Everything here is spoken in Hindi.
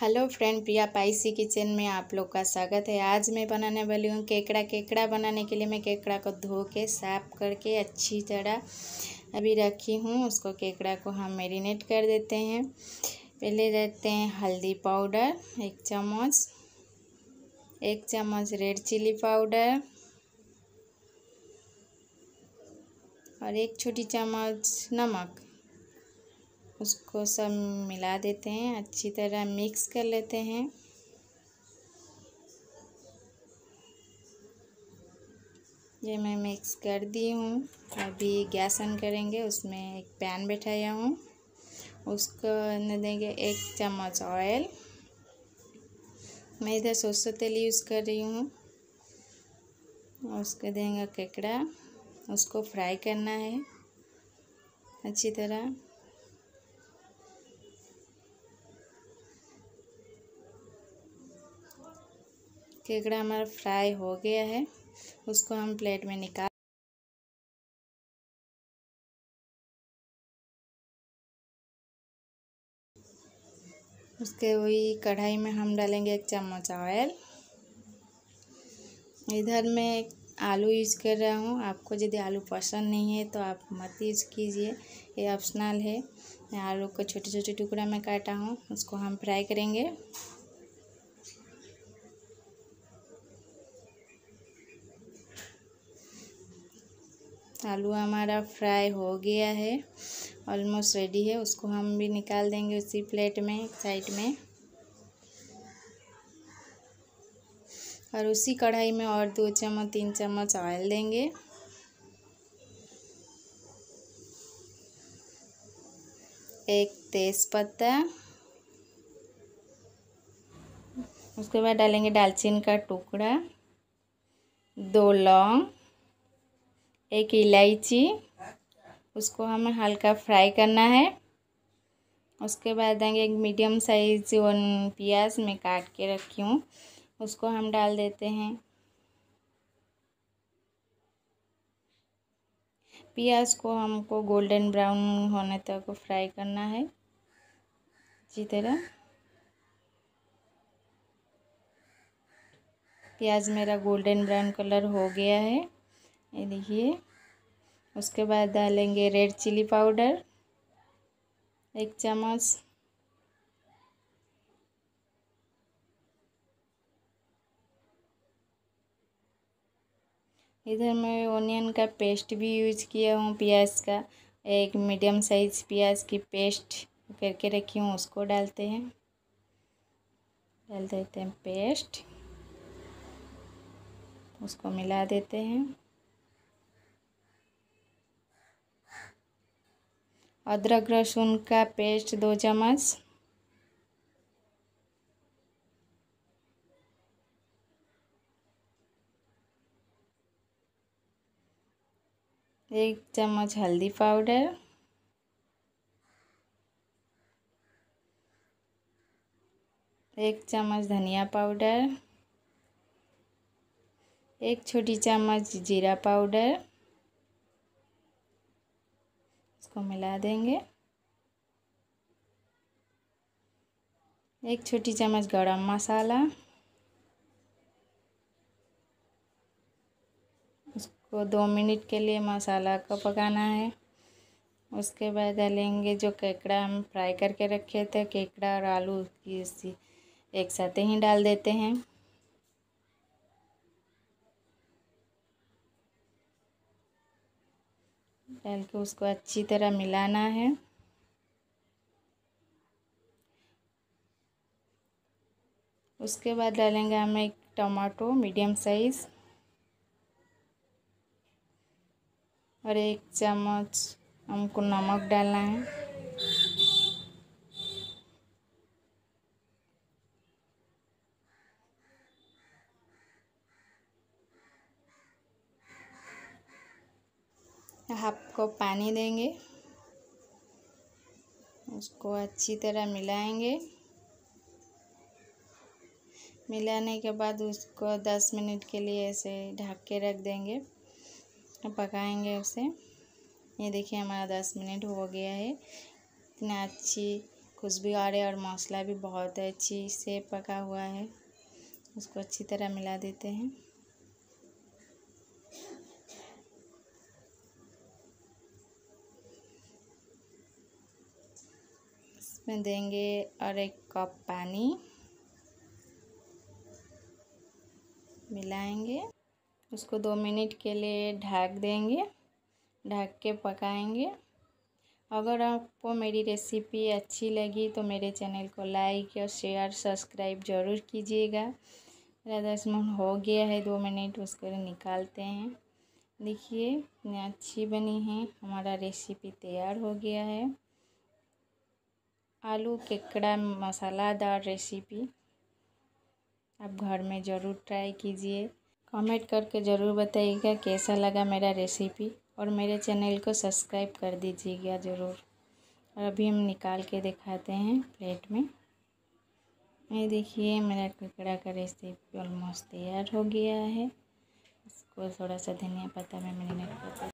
hello friend Priya spicy kitchen में आप लोग का स्वागत है आज मैं बनाने वाली हूँ केकड़ा केकड़ा बनाने के लिए मैं केकड़ा को धो के साफ करके अच्छी तरह अभी रखी हूँ उसको केकड़ा को हम मैरिनेट कर देते हैं पहले रहते हैं हल्दी पाउडर एक चम्मच एक चम्मच रेड चिली पाउडर और एक छोटी चम्मच नमक उसको सब मिला देते हैं अच्छी तरह मिक्स कर लेते हैं ये मैं मिक्स कर दी हूँ अभी गैस ऑन करेंगे उसमें एक पैन बैठाया हूँ उसको देंगे एक चम्मच ऑयल मैं इधर सरसों तेल यूज़ कर रही हूँ उसको देंगे केकड़ा उसको फ्राई करना है अच्छी तरह केकड़ा हमारा फ्राई हो गया है उसको हम प्लेट में निकाल उसके वही कढ़ाई में हम डालेंगे एक चम्मच ऑयल इधर मैं आलू यूज कर रहा हूँ आपको यदि आलू पसंद नहीं है तो आप मत यूज कीजिए ये ऑप्शनल है मैं आलू को छोटे छोटे टुकड़ा में काटा हूँ उसको हम फ्राई करेंगे आलू हमारा फ्राई हो गया है ऑलमोस्ट रेडी है उसको हम भी निकाल देंगे उसी प्लेट में एक साइड में और उसी कढ़ाई में और दो चम्मच तीन चम्मच ऑयल देंगे एक तेज़पत्ता उसके बाद डालेंगे डालचीन का टुकड़ा दो लौंग एक इलायची उसको हमें हल्का फ्राई करना है उसके बाद देंगे एक मीडियम साइज वन प्याज मैं काट के रखी हूँ उसको हम डाल देते हैं प्याज को हमको गोल्डन ब्राउन होने तक फ्राई करना है जी तरह प्याज मेरा गोल्डन ब्राउन कलर हो गया है ये देखिए उसके बाद डालेंगे रेड चिली पाउडर एक चम्मच इधर मैं ओनियन का पेस्ट भी यूज किया हूँ प्याज का एक मीडियम साइज़ प्याज की पेस्ट करके रखी हूँ उसको डालते हैं डाल देते हैं पेस्ट उसको मिला देते हैं अदरक लहसुन का पेस्ट दो चम्मच एक चम्मच हल्दी पाउडर एक चम्मच धनिया पाउडर एक छोटी चम्मच जीरा पाउडर इसको मिला देंगे एक छोटी चम्मच गरम मसाला उसको दो मिनट के लिए मसाला को पकाना है उसके बाद डालेंगे जो केकड़ा हम फ्राई करके रखे थे केकड़ा और आलू की एक साथ ही डाल देते हैं डाल के उसको अच्छी तरह मिलाना है उसके बाद डालेंगे हम एक टमाटो मीडियम साइज़ और एक चम्मच हमको नमक डालना है आपको पानी देंगे उसको अच्छी तरह मिलाएंगे मिलाने के बाद उसको दस मिनट के लिए ऐसे ढक के रख देंगे पकाएंगे उसे ये देखिए हमारा दस मिनट हो गया है इतना अच्छी खुशबू आ रही है और मसाला भी बहुत अच्छी से पका हुआ है उसको अच्छी तरह मिला देते हैं इसमें देंगे और एक कप पानी मिलाएंगे उसको दो मिनट के लिए ढक देंगे ढक के पकाएंगे अगर आपको मेरी रेसिपी अच्छी लगी तो मेरे चैनल को लाइक और शेयर सब्सक्राइब ज़रूर कीजिएगा मेरा दस मिनट हो गया है दो मिनट उसको निकालते हैं देखिए अच्छी बनी है हमारा रेसिपी तैयार हो गया है आलू केकड़ा मसालादार रेसिपी आप घर में ज़रूर ट्राई कीजिए कमेंट करके ज़रूर बताइएगा कैसा लगा मेरा रेसिपी और मेरे चैनल को सब्सक्राइब कर दीजिएगा ज़रूर और अभी हम निकाल के दिखाते हैं प्लेट में ये देखिए मेरा ककड़ा का रेसिपी ऑलमोस्ट तैयार हो गया है इसको थोड़ा सा धनिया पत्ता में मैंने